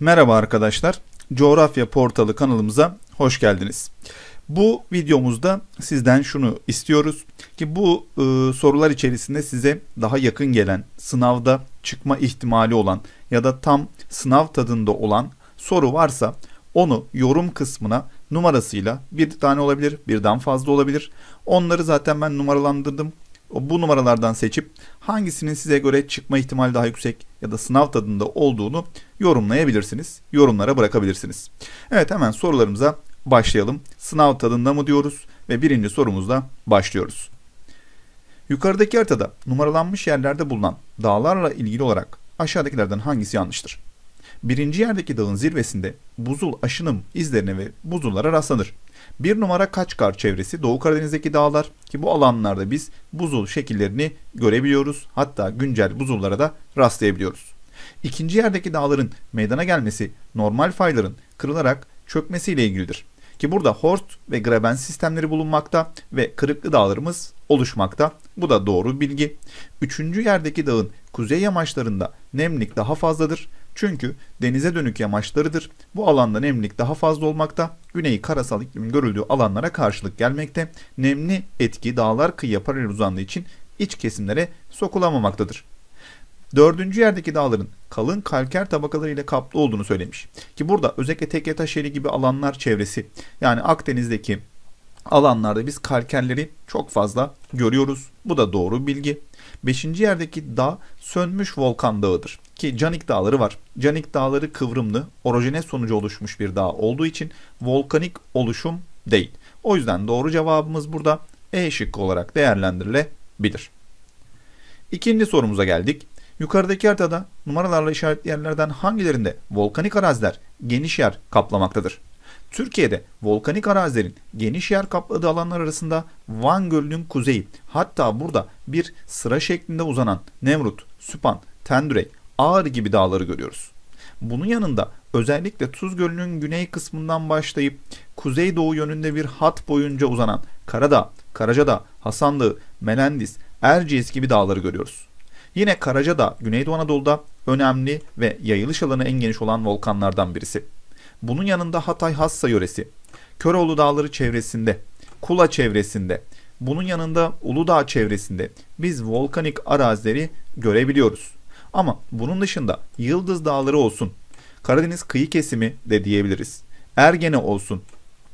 Merhaba arkadaşlar. Coğrafya Portalı kanalımıza hoş geldiniz. Bu videomuzda sizden şunu istiyoruz ki bu e, sorular içerisinde size daha yakın gelen, sınavda çıkma ihtimali olan ya da tam sınav tadında olan soru varsa onu yorum kısmına numarasıyla bir tane olabilir, birden fazla olabilir. Onları zaten ben numaralandırdım bu numaralardan seçip hangisinin size göre çıkma ihtimali daha yüksek ya da sınav tadında olduğunu yorumlayabilirsiniz. Yorumlara bırakabilirsiniz. Evet hemen sorularımıza başlayalım. Sınav tadında mı diyoruz ve birinci sorumuzla başlıyoruz. Yukarıdaki haritada numaralanmış yerlerde bulunan dağlarla ilgili olarak aşağıdakilerden hangisi yanlıştır? Birinci yerdeki dağın zirvesinde buzul aşınım izlerine ve buzullara rastlanır. Bir numara Kaçkar çevresi Doğu Karadeniz'deki dağlar ki bu alanlarda biz buzul şekillerini görebiliyoruz. Hatta güncel buzullara da rastlayabiliyoruz. İkinci yerdeki dağların meydana gelmesi normal fayların kırılarak çökmesiyle ilgilidir. Ki burada Horst ve Graben sistemleri bulunmakta ve kırıklı dağlarımız oluşmakta. Bu da doğru bilgi. Üçüncü yerdeki dağın kuzey yamaçlarında nemlik daha fazladır. Çünkü denize dönük yamaçlarıdır. Bu alanda nemlilik daha fazla olmakta. Güney karasal iklimin görüldüğü alanlara karşılık gelmekte. Nemli etki dağlar kıyıya paralel uzandığı için iç kesimlere sokulamamaktadır. Dördüncü yerdeki dağların kalın kalker tabakalarıyla kaplı olduğunu söylemiş. Ki burada özellikle Tekke Taşeli gibi alanlar çevresi yani Akdeniz'deki alanlarda biz kalkerleri çok fazla görüyoruz. Bu da doğru bilgi. Beşinci yerdeki dağ sönmüş volkan dağıdır. Ki Canik dağları var. Canik dağları kıvrımlı, orojenez sonucu oluşmuş bir dağ olduğu için volkanik oluşum değil. O yüzden doğru cevabımız burada E şıkkı olarak değerlendirilebilir. İkinci sorumuza geldik. Yukarıdaki haritada numaralarla işaretli yerlerden hangilerinde volkanik araziler geniş yer kaplamaktadır? Türkiye'de volkanik arazilerin geniş yer kapladığı alanlar arasında Van Gölü'nün kuzeyi hatta burada bir sıra şeklinde uzanan Nemrut, Süpan, Tendürey, Ağrı gibi dağları görüyoruz. Bunun yanında özellikle Tuz Gölü'nün güney kısmından başlayıp kuzeydoğu yönünde bir hat boyunca uzanan Karadağ, Karacadağ, Hasan Dağı, Melendis, Erciyes gibi dağları görüyoruz. Yine Karacadağ, Güneydoğu Anadolu'da önemli ve yayılış alanı en geniş olan volkanlardan birisi. Bunun yanında Hatay Hassa yöresi, Köroğlu Dağları çevresinde, Kula çevresinde, bunun yanında Uludağ çevresinde biz volkanik arazileri görebiliyoruz. Ama bunun dışında Yıldız Dağları olsun, Karadeniz kıyı kesimi de diyebiliriz. Ergene olsun,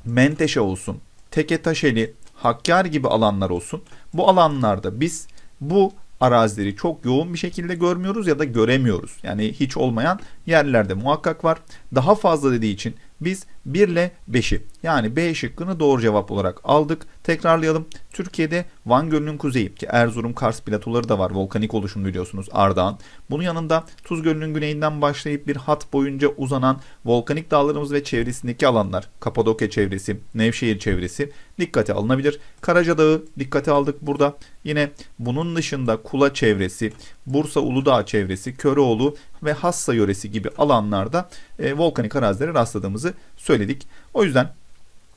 Menteşe olsun, Teke Taşeli, Hakkari gibi alanlar olsun. Bu alanlarda biz bu arazileri çok yoğun bir şekilde görmüyoruz ya da göremiyoruz. Yani hiç olmayan yerlerde muhakkak var. Daha fazla dediği için biz 1 ile 5'i yani B şıkkını doğru cevap olarak aldık. Tekrarlayalım. Türkiye'de Van Gölü'nün kuzeyi ki Erzurum Kars platoları da var. Volkanik oluşum biliyorsunuz Ardahan. Bunun yanında Tuz Gölü'nün güneyinden başlayıp bir hat boyunca uzanan volkanik dağlarımız ve çevresindeki alanlar Kapadokya çevresi, Nevşehir çevresi dikkate alınabilir. Karaca Dağı dikkate aldık burada. Yine bunun dışında Kula çevresi, Bursa Uludağ çevresi, Köroğlu ve Hassa yöresi gibi alanlarda e, volkanik arazilere rastladığımızı söyledik. O yüzden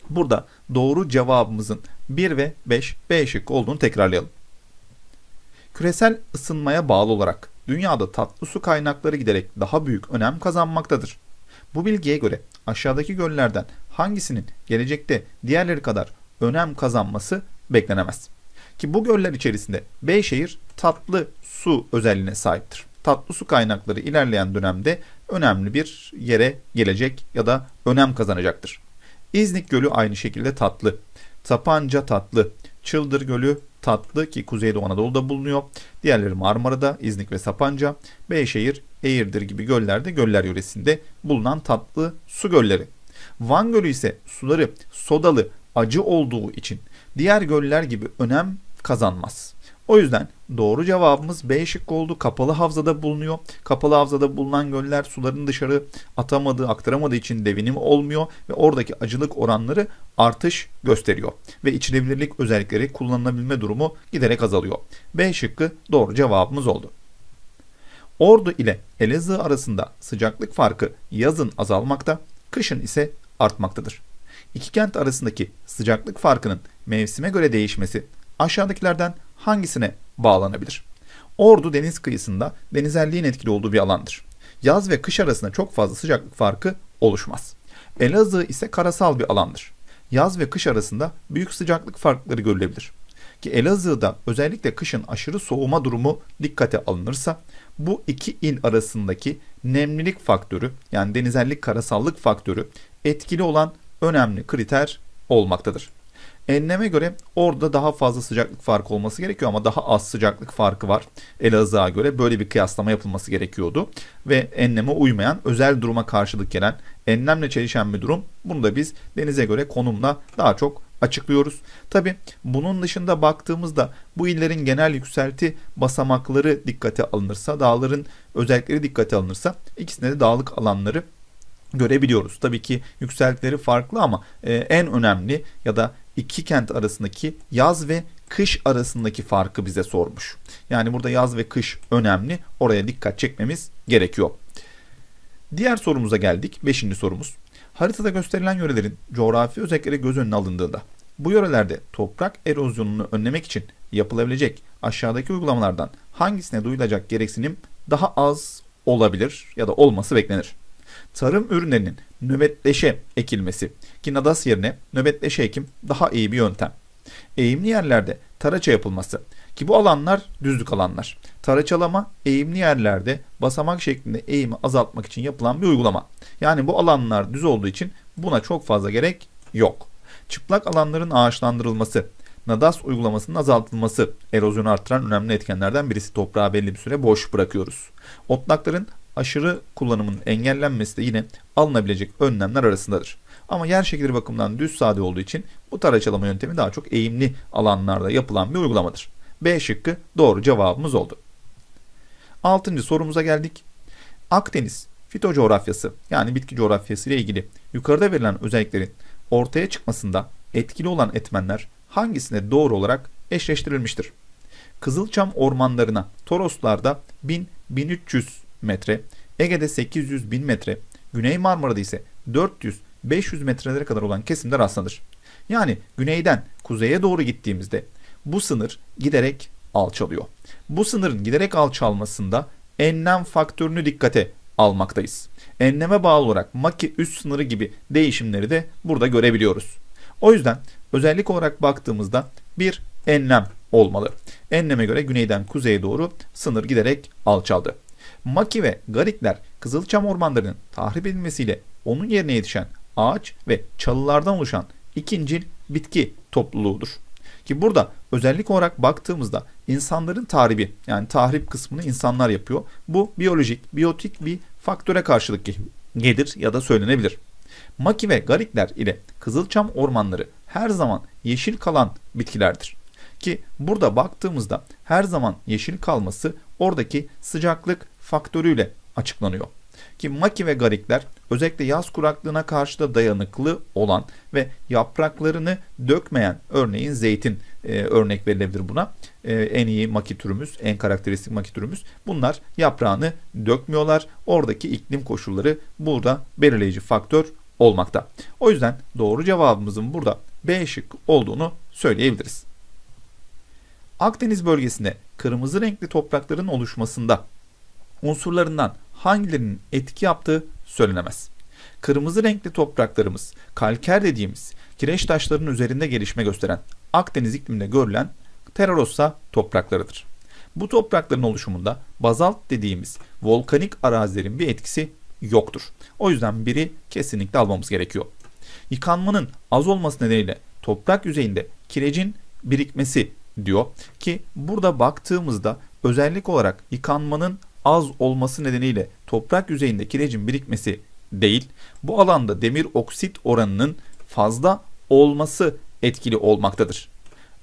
burada doğru cevabımızın 1 ve 5 B şıkkı olduğunu tekrarlayalım. Küresel ısınmaya bağlı olarak dünyada tatlı su kaynakları giderek daha büyük önem kazanmaktadır. Bu bilgiye göre aşağıdaki göllerden hangisinin gelecekte diğerleri kadar önem kazanması beklenemez. Ki bu göller içerisinde Beyşehir tatlı su özelliğine sahiptir. Tatlı su kaynakları ilerleyen dönemde önemli bir yere gelecek ya da önem kazanacaktır. İznik Gölü aynı şekilde tatlı. Tapanca tatlı. Çıldır Gölü tatlı ki Kuzeydoğu Anadolu'da bulunuyor. Diğerleri Marmara'da, İznik ve Sapanca, Beyşehir, Eğirdir gibi göllerde göller yöresinde bulunan tatlı su gölleri. Van Gölü ise suları sodalı acı olduğu için diğer göller gibi önem kazanmaz. O yüzden doğru cevabımız B şıkkı oldu. Kapalı havzada bulunuyor. Kapalı havzada bulunan göller suların dışarı atamadığı, aktaramadığı için devinim olmuyor ve oradaki acılık oranları artış gösteriyor ve içilebilirlik özellikleri kullanılabilme durumu giderek azalıyor. B şıkkı doğru cevabımız oldu. Ordu ile Elazığ arasında sıcaklık farkı yazın azalmakta, kışın ise artmaktadır iki kent arasındaki sıcaklık farkının mevsime göre değişmesi aşağıdakilerden hangisine bağlanabilir? Ordu deniz kıyısında denizelliğin etkili olduğu bir alandır. Yaz ve kış arasında çok fazla sıcaklık farkı oluşmaz. Elazığ ise karasal bir alandır. Yaz ve kış arasında büyük sıcaklık farkları görülebilir. Ki Elazığ'da özellikle kışın aşırı soğuma durumu dikkate alınırsa bu iki il arasındaki nemlilik faktörü yani denizellik karasallık faktörü etkili olan önemli kriter olmaktadır. Enleme göre orada daha fazla sıcaklık farkı olması gerekiyor ama daha az sıcaklık farkı var. Elazığ'a göre böyle bir kıyaslama yapılması gerekiyordu. Ve enleme uymayan özel duruma karşılık gelen enlemle çelişen bir durum. Bunu da biz denize göre konumla daha çok açıklıyoruz. Tabi bunun dışında baktığımızda bu illerin genel yükselti basamakları dikkate alınırsa, dağların özellikleri dikkate alınırsa ikisinde de dağlık alanları görebiliyoruz. Tabii ki yükseltileri farklı ama e, en önemli ya da iki kent arasındaki yaz ve kış arasındaki farkı bize sormuş. Yani burada yaz ve kış önemli. Oraya dikkat çekmemiz gerekiyor. Diğer sorumuza geldik. Beşinci sorumuz. Haritada gösterilen yörelerin coğrafi özellikleri göz önüne alındığında bu yörelerde toprak erozyonunu önlemek için yapılabilecek aşağıdaki uygulamalardan hangisine duyulacak gereksinim daha az olabilir ya da olması beklenir? tarım ürünlerinin nöbetleşe ekilmesi ki nadas yerine nöbetleşe ekim daha iyi bir yöntem. Eğimli yerlerde taraça yapılması ki bu alanlar düzlük alanlar. Taraçalama eğimli yerlerde basamak şeklinde eğimi azaltmak için yapılan bir uygulama. Yani bu alanlar düz olduğu için buna çok fazla gerek yok. Çıplak alanların ağaçlandırılması, nadas uygulamasının azaltılması erozyonu artıran önemli etkenlerden birisi. Toprağı belli bir süre boş bırakıyoruz. Otlakların aşırı kullanımın engellenmesi de yine alınabilecek önlemler arasındadır. Ama yer şekilleri bakımından düz sade olduğu için bu taraçalama yöntemi daha çok eğimli alanlarda yapılan bir uygulamadır. B şıkkı doğru cevabımız oldu. 6. sorumuza geldik. Akdeniz fito coğrafyası yani bitki coğrafyası ile ilgili yukarıda verilen özelliklerin ortaya çıkmasında etkili olan etmenler hangisine doğru olarak eşleştirilmiştir? Kızılçam ormanlarına Toroslarda 1000-1300 metre, Ege'de 800 bin metre, Güney Marmara'da ise 400-500 metrelere kadar olan kesimde rastlanır. Yani güneyden kuzeye doğru gittiğimizde bu sınır giderek alçalıyor. Bu sınırın giderek alçalmasında enlem faktörünü dikkate almaktayız. Enleme bağlı olarak Maki üst sınırı gibi değişimleri de burada görebiliyoruz. O yüzden özellik olarak baktığımızda bir enlem olmalı. Enleme göre güneyden kuzeye doğru sınır giderek alçaldı. Maki ve Garikler Kızılçam ormanlarının tahrip edilmesiyle onun yerine yetişen ağaç ve çalılardan oluşan ikincil bitki topluluğudur. Ki burada özellik olarak baktığımızda insanların tahribi yani tahrip kısmını insanlar yapıyor. Bu biyolojik, biyotik bir faktöre karşılık gelir ya da söylenebilir. Maki ve garikler ile kızılçam ormanları her zaman yeşil kalan bitkilerdir. Ki burada baktığımızda her zaman yeşil kalması oradaki sıcaklık faktörüyle açıklanıyor. Ki maki ve garikler özellikle yaz kuraklığına karşı da dayanıklı olan ve yapraklarını dökmeyen örneğin zeytin e, örnek verilebilir buna. E, en iyi maki türümüz, en karakteristik maki türümüz. Bunlar yaprağını dökmüyorlar. Oradaki iklim koşulları burada belirleyici faktör olmakta. O yüzden doğru cevabımızın burada B şık olduğunu söyleyebiliriz. Akdeniz bölgesinde kırmızı renkli toprakların oluşmasında unsurlarından hangilerinin etki yaptığı söylenemez. Kırmızı renkli topraklarımız, kalker dediğimiz kireç taşlarının üzerinde gelişme gösteren Akdeniz ikliminde görülen Terrarossa topraklarıdır. Bu toprakların oluşumunda bazalt dediğimiz volkanik arazilerin bir etkisi yoktur. O yüzden biri kesinlikle almamız gerekiyor. Yıkanmanın az olması nedeniyle toprak yüzeyinde kirecin birikmesi diyor ki burada baktığımızda özellik olarak yıkanmanın az olması nedeniyle toprak yüzeyinde kirecin birikmesi değil, bu alanda demir oksit oranının fazla olması etkili olmaktadır.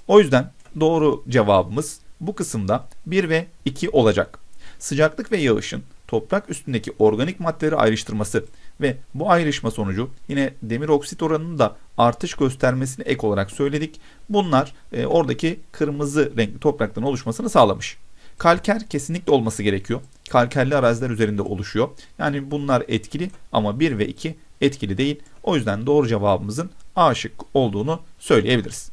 O yüzden doğru cevabımız bu kısımda 1 ve 2 olacak. Sıcaklık ve yağışın toprak üstündeki organik maddeleri ayrıştırması ve bu ayrışma sonucu yine demir oksit oranının da artış göstermesini ek olarak söyledik. Bunlar e, oradaki kırmızı renkli topraktan oluşmasını sağlamış. Kalker kesinlikle olması gerekiyor. Kalkerli araziler üzerinde oluşuyor. Yani bunlar etkili ama 1 ve 2 etkili değil. O yüzden doğru cevabımızın A şık olduğunu söyleyebiliriz.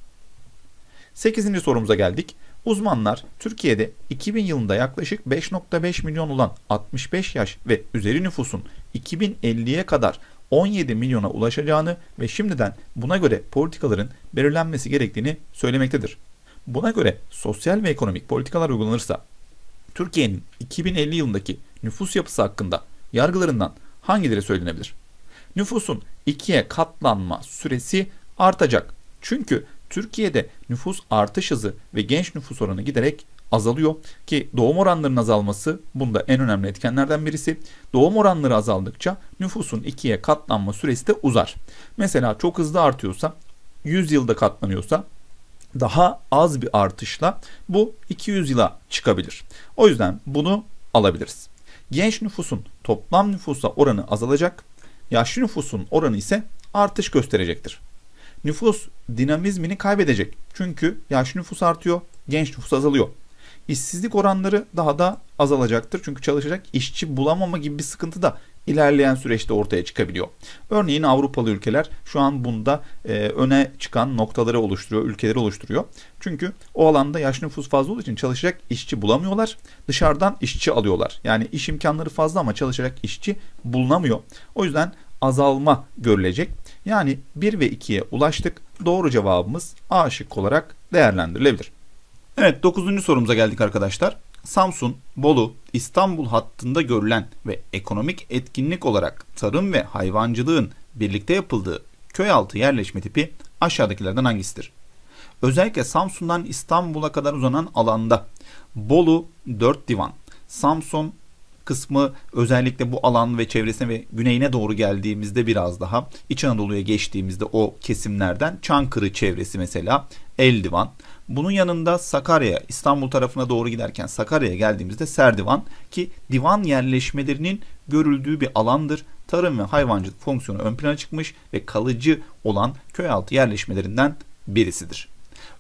8. sorumuza geldik. Uzmanlar Türkiye'de 2000 yılında yaklaşık 5.5 milyon olan 65 yaş ve üzeri nüfusun 2050'ye kadar 17 milyona ulaşacağını ve şimdiden buna göre politikaların belirlenmesi gerektiğini söylemektedir. Buna göre sosyal ve ekonomik politikalar uygulanırsa Türkiye'nin 2050 yılındaki nüfus yapısı hakkında yargılarından hangileri söylenebilir? Nüfusun ikiye katlanma süresi artacak. Çünkü Türkiye'de nüfus artış hızı ve genç nüfus oranı giderek azalıyor ki doğum oranlarının azalması bunda en önemli etkenlerden birisi. Doğum oranları azaldıkça nüfusun ikiye katlanma süresi de uzar. Mesela çok hızlı artıyorsa 100 yılda katlanıyorsa daha az bir artışla bu 200 yıla çıkabilir. O yüzden bunu alabiliriz. Genç nüfusun toplam nüfusa oranı azalacak, yaşlı nüfusun oranı ise artış gösterecektir. Nüfus dinamizmini kaybedecek. Çünkü yaşlı nüfus artıyor, genç nüfus azalıyor. İşsizlik oranları daha da azalacaktır. Çünkü çalışacak işçi bulamama gibi bir sıkıntı da ilerleyen süreçte ortaya çıkabiliyor. Örneğin Avrupalı ülkeler şu an bunda e, öne çıkan noktaları oluşturuyor, ülkeleri oluşturuyor. Çünkü o alanda yaş nüfus fazla olduğu için çalışacak işçi bulamıyorlar. Dışarıdan işçi alıyorlar. Yani iş imkanları fazla ama çalışacak işçi bulunamıyor. O yüzden azalma görülecek. Yani 1 ve 2'ye ulaştık. Doğru cevabımız A şık olarak değerlendirilebilir. Evet 9. sorumuza geldik arkadaşlar. Samsun, Bolu, İstanbul hattında görülen ve ekonomik etkinlik olarak tarım ve hayvancılığın birlikte yapıldığı köy altı yerleşme tipi aşağıdakilerden hangisidir? Özellikle Samsun'dan İstanbul'a kadar uzanan alanda Bolu 4 divan, Samsun kısmı özellikle bu alan ve çevresine ve güneyine doğru geldiğimizde biraz daha İç Anadolu'ya geçtiğimizde o kesimlerden Çankırı çevresi mesela Eldivan, bunun yanında Sakarya, İstanbul tarafına doğru giderken Sakarya'ya geldiğimizde Serdivan ki divan yerleşmelerinin görüldüğü bir alandır. Tarım ve hayvancılık fonksiyonu ön plana çıkmış ve kalıcı olan köy altı yerleşmelerinden birisidir.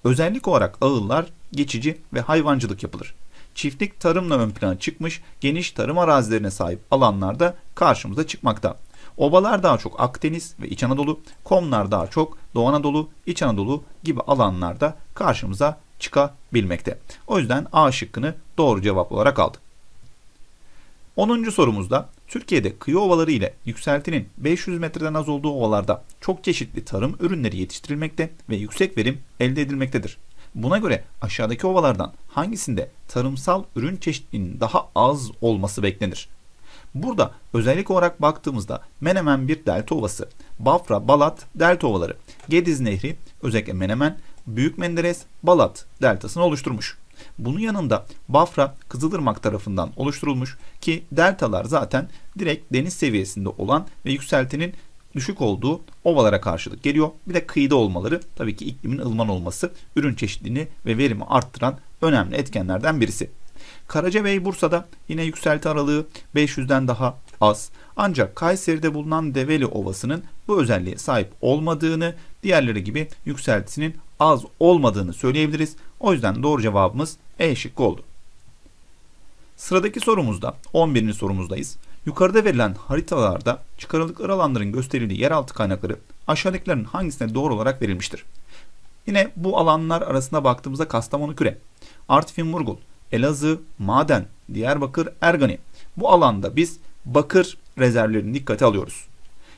Özellik olarak ağıllar geçici ve hayvancılık yapılır. Çiftlik tarımla ön plana çıkmış, geniş tarım arazilerine sahip alanlarda karşımıza çıkmakta. Obalar daha çok Akdeniz ve İç Anadolu, Komlar daha çok Doğu Anadolu, İç Anadolu gibi alanlarda karşımıza çıkabilmekte. O yüzden A şıkkını doğru cevap olarak aldık. 10. sorumuzda Türkiye'de kıyı ovaları ile yükseltinin 500 metreden az olduğu ovalarda çok çeşitli tarım ürünleri yetiştirilmekte ve yüksek verim elde edilmektedir. Buna göre aşağıdaki ovalardan hangisinde tarımsal ürün çeşitliliğinin daha az olması beklenir? Burada özellik olarak baktığımızda Menemen bir delta ovası. Bafra, Balat delta ovaları. Gediz Nehri özellikle Menemen, Büyük Menderes, Balat deltasını oluşturmuş. Bunun yanında Bafra Kızılırmak tarafından oluşturulmuş ki deltalar zaten direkt deniz seviyesinde olan ve yükseltinin düşük olduğu ovalara karşılık geliyor. Bir de kıyıda olmaları tabii ki iklimin ılıman olması ürün çeşitliliğini ve verimi arttıran önemli etkenlerden birisi. Karacabey Bursa'da yine yükselti aralığı 500'den daha az. Ancak Kayseri'de bulunan Develi Ovası'nın bu özelliğe sahip olmadığını, diğerleri gibi yükseltisinin az olmadığını söyleyebiliriz. O yüzden doğru cevabımız E şıkkı oldu. Sıradaki sorumuzda 11. sorumuzdayız. Yukarıda verilen haritalarda çıkarıldıkları alanların gösterildiği yeraltı kaynakları aşağıdakilerin hangisine doğru olarak verilmiştir? Yine bu alanlar arasında baktığımızda Kastamonu Küre, Artvin Murgul, Elazığ, Maden, Diyarbakır, Ergani. Bu alanda biz bakır rezervlerini dikkate alıyoruz.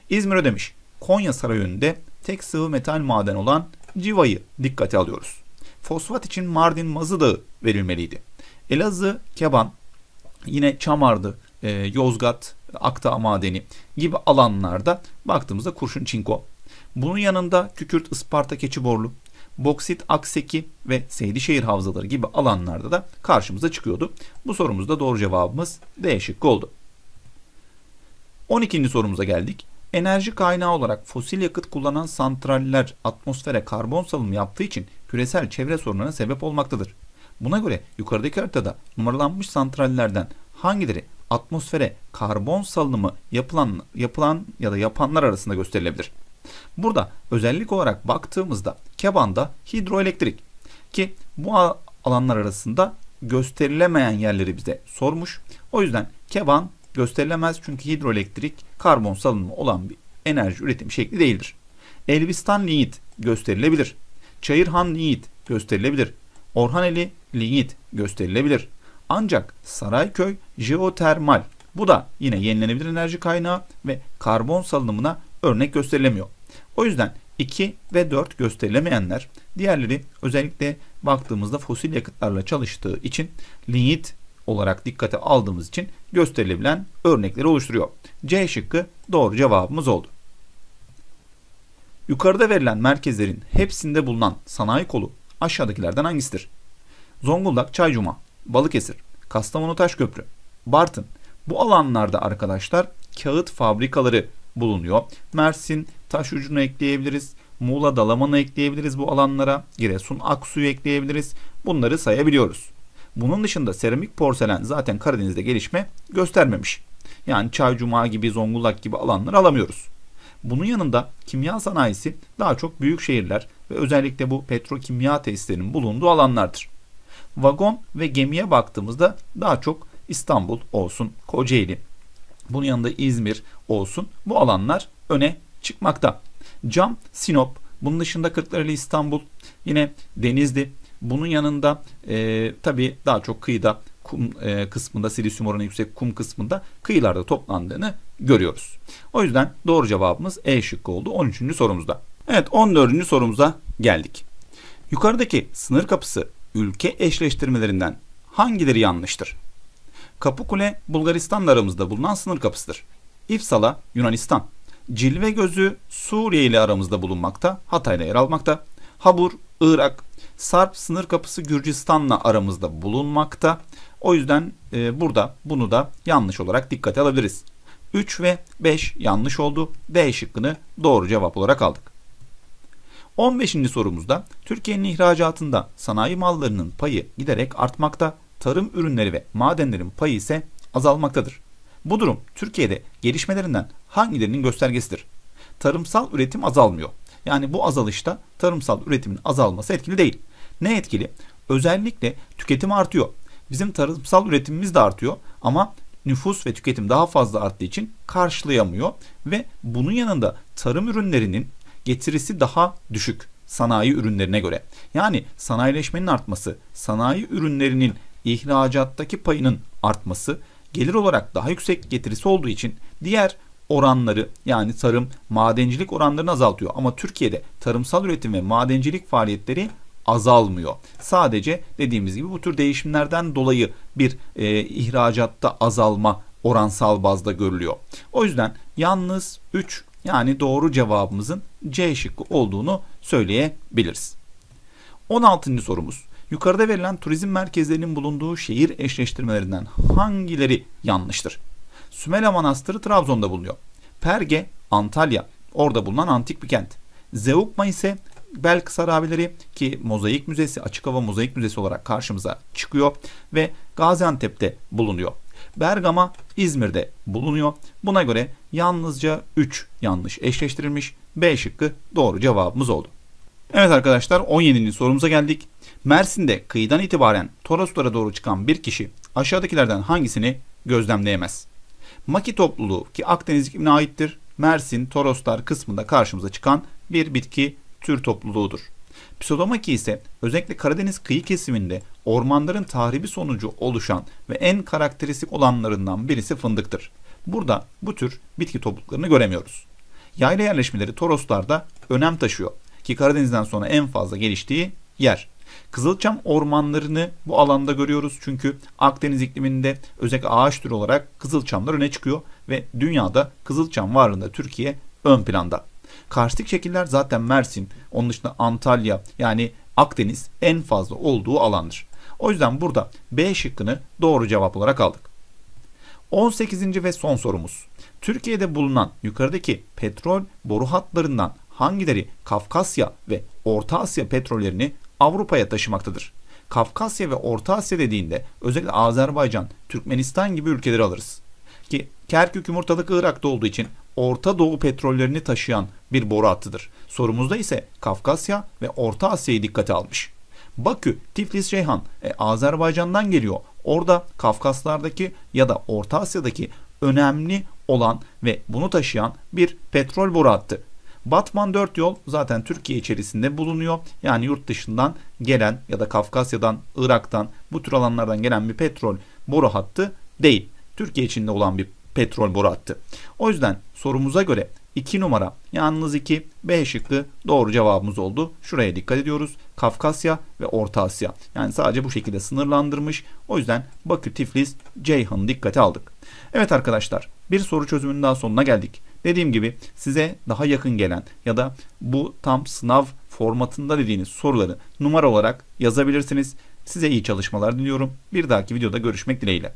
İzmir ödemiş. Konya Sarayı'nda tek sıvı metal maden olan Civa'yı dikkate alıyoruz. Fosfat için Mardin Mazı Dağı verilmeliydi. Elazığ, Keban, yine Çamardı, e, Yozgat, Akdağ Madeni gibi alanlarda baktığımızda kurşun çinko. Bunun yanında kükürt, ısparta, keçi borlu, Boksit, Akseki ve Seydişehir havzaları gibi alanlarda da karşımıza çıkıyordu. Bu sorumuzda doğru cevabımız D şıkkı oldu. 12. sorumuza geldik. Enerji kaynağı olarak fosil yakıt kullanan santraller atmosfere karbon salımı yaptığı için küresel çevre sorunlarına sebep olmaktadır. Buna göre yukarıdaki haritada numaralanmış santrallerden hangileri atmosfere karbon salımı yapılan yapılan ya da yapanlar arasında gösterilebilir? Burada özellik olarak baktığımızda kebanda hidroelektrik. Ki bu alanlar arasında gösterilemeyen yerleri bize sormuş. O yüzden keban gösterilemez çünkü hidroelektrik karbon salınımı olan bir enerji üretim şekli değildir. Elbistan lignit gösterilebilir. Çayırhan lignit gösterilebilir. Orhaneli lignit gösterilebilir. Ancak Sarayköy jeotermal bu da yine yenilenebilir enerji kaynağı ve karbon salınımına örnek gösterilemiyor. O yüzden 2 ve 4 gösterilemeyenler. Diğerleri özellikle baktığımızda fosil yakıtlarla çalıştığı için linyit olarak dikkate aldığımız için gösterilebilen örnekleri oluşturuyor. C şıkkı doğru cevabımız oldu. Yukarıda verilen merkezlerin hepsinde bulunan sanayi kolu aşağıdakilerden hangisidir? Zonguldak Çaycuma, Balıkesir, Kastamonu Taşköprü, Bartın. Bu alanlarda arkadaşlar kağıt fabrikaları bulunuyor. Mersin taş ekleyebiliriz. Muğla Dalaman'ı ekleyebiliriz bu alanlara. Giresun Aksu'yu ekleyebiliriz. Bunları sayabiliyoruz. Bunun dışında seramik porselen zaten Karadeniz'de gelişme göstermemiş. Yani Çaycuma gibi Zonguldak gibi alanları alamıyoruz. Bunun yanında kimya sanayisi daha çok büyük şehirler ve özellikle bu petrokimya tesislerinin bulunduğu alanlardır. Vagon ve gemiye baktığımızda daha çok İstanbul olsun, Kocaeli, bunun yanında İzmir olsun. Bu alanlar öne çıkmakta. Cam Sinop, bunun dışında Kırklareli İstanbul, yine Denizli. Bunun yanında e, tabii daha çok kıyıda kum e, kısmında silisyum oranı yüksek kum kısmında kıyılarda toplandığını görüyoruz. O yüzden doğru cevabımız E şıkkı oldu 13. sorumuzda. Evet 14. sorumuza geldik. Yukarıdaki sınır kapısı ülke eşleştirmelerinden hangileri yanlıştır? Kapıkule Bulgaristan'la aramızda bulunan sınır kapısıdır. İfsala Yunanistan. Cilve gözü Suriye ile aramızda bulunmakta, Hatay'la yer almakta. Habur Irak. Sarp sınır kapısı Gürcistan'la aramızda bulunmakta. O yüzden e, burada bunu da yanlış olarak dikkate alabiliriz. 3 ve 5 yanlış oldu. D şıkkını doğru cevap olarak aldık. 15. sorumuzda Türkiye'nin ihracatında sanayi mallarının payı giderek artmakta tarım ürünleri ve madenlerin payı ise azalmaktadır. Bu durum Türkiye'de gelişmelerinden hangilerinin göstergesidir? Tarımsal üretim azalmıyor. Yani bu azalışta tarımsal üretimin azalması etkili değil. Ne etkili? Özellikle tüketim artıyor. Bizim tarımsal üretimimiz de artıyor ama nüfus ve tüketim daha fazla arttığı için karşılayamıyor ve bunun yanında tarım ürünlerinin getirisi daha düşük sanayi ürünlerine göre. Yani sanayileşmenin artması, sanayi ürünlerinin ihracattaki payının artması gelir olarak daha yüksek getirisi olduğu için diğer oranları yani tarım, madencilik oranlarını azaltıyor. Ama Türkiye'de tarımsal üretim ve madencilik faaliyetleri azalmıyor. Sadece dediğimiz gibi bu tür değişimlerden dolayı bir e, ihracatta azalma oransal bazda görülüyor. O yüzden yalnız 3 yani doğru cevabımızın C şıkkı olduğunu söyleyebiliriz. 16. sorumuz. Yukarıda verilen turizm merkezlerinin bulunduğu şehir eşleştirmelerinden hangileri yanlıştır? Sümela Manastırı Trabzon'da bulunuyor. Perge Antalya, orada bulunan antik bir kent. Zeugma ise Belk Sarabileri ki Mozaik Müzesi açık hava Mozaik Müzesi olarak karşımıza çıkıyor ve Gaziantep'te bulunuyor. Bergama İzmir'de bulunuyor. Buna göre yalnızca 3 yanlış eşleştirilmiş. B şıkkı doğru cevabımız oldu. Evet arkadaşlar 17. sorumuza geldik. Mersin'de kıyıdan itibaren Toroslara doğru çıkan bir kişi aşağıdakilerden hangisini gözlemleyemez? Maki topluluğu ki Akdeniz iklimine aittir. Mersin, Toroslar kısmında karşımıza çıkan bir bitki tür topluluğudur. Pseudomaki ise özellikle Karadeniz kıyı kesiminde ormanların tahribi sonucu oluşan ve en karakteristik olanlarından birisi fındıktır. Burada bu tür bitki topluluklarını göremiyoruz. Yayla yerleşmeleri Toroslar'da önem taşıyor ki Karadeniz'den sonra en fazla geliştiği yer. Kızılçam ormanlarını bu alanda görüyoruz çünkü Akdeniz ikliminde özellikle ağaç türü olarak kızılçamlar öne çıkıyor ve dünyada kızılçam varlığında Türkiye ön planda. Karstik şekiller zaten Mersin, onun dışında Antalya yani Akdeniz en fazla olduğu alandır. O yüzden burada B şıkkını doğru cevap olarak aldık. 18. ve son sorumuz. Türkiye'de bulunan yukarıdaki petrol boru hatlarından hangileri Kafkasya ve Orta Asya petrollerini Avrupa'ya taşımaktadır? Kafkasya ve Orta Asya dediğinde özellikle Azerbaycan, Türkmenistan gibi ülkeleri alırız. Ki Kerkük yumurtalık Irak'ta olduğu için Orta Doğu petrollerini taşıyan bir boru hattıdır. Sorumuzda ise Kafkasya ve Orta Asya'yı dikkate almış. Bakü, Tiflis, Ceyhan e, Azerbaycan'dan geliyor. Orada Kafkaslardaki ya da Orta Asya'daki önemli olan ve bunu taşıyan bir petrol boru hattı. Batman 4 yol zaten Türkiye içerisinde bulunuyor. Yani yurt dışından gelen ya da Kafkasya'dan, Irak'tan bu tür alanlardan gelen bir petrol boru hattı değil. Türkiye içinde olan bir petrol boru hattı. O yüzden sorumuza göre 2 numara yalnız 2 B şıkkı doğru cevabımız oldu. Şuraya dikkat ediyoruz. Kafkasya ve Orta Asya. Yani sadece bu şekilde sınırlandırmış. O yüzden Bakü, Tiflis, Ceyhan'ı dikkate aldık. Evet arkadaşlar bir soru çözümünün daha sonuna geldik. Dediğim gibi size daha yakın gelen ya da bu tam sınav formatında dediğiniz soruları numara olarak yazabilirsiniz. Size iyi çalışmalar diliyorum. Bir dahaki videoda görüşmek dileğiyle.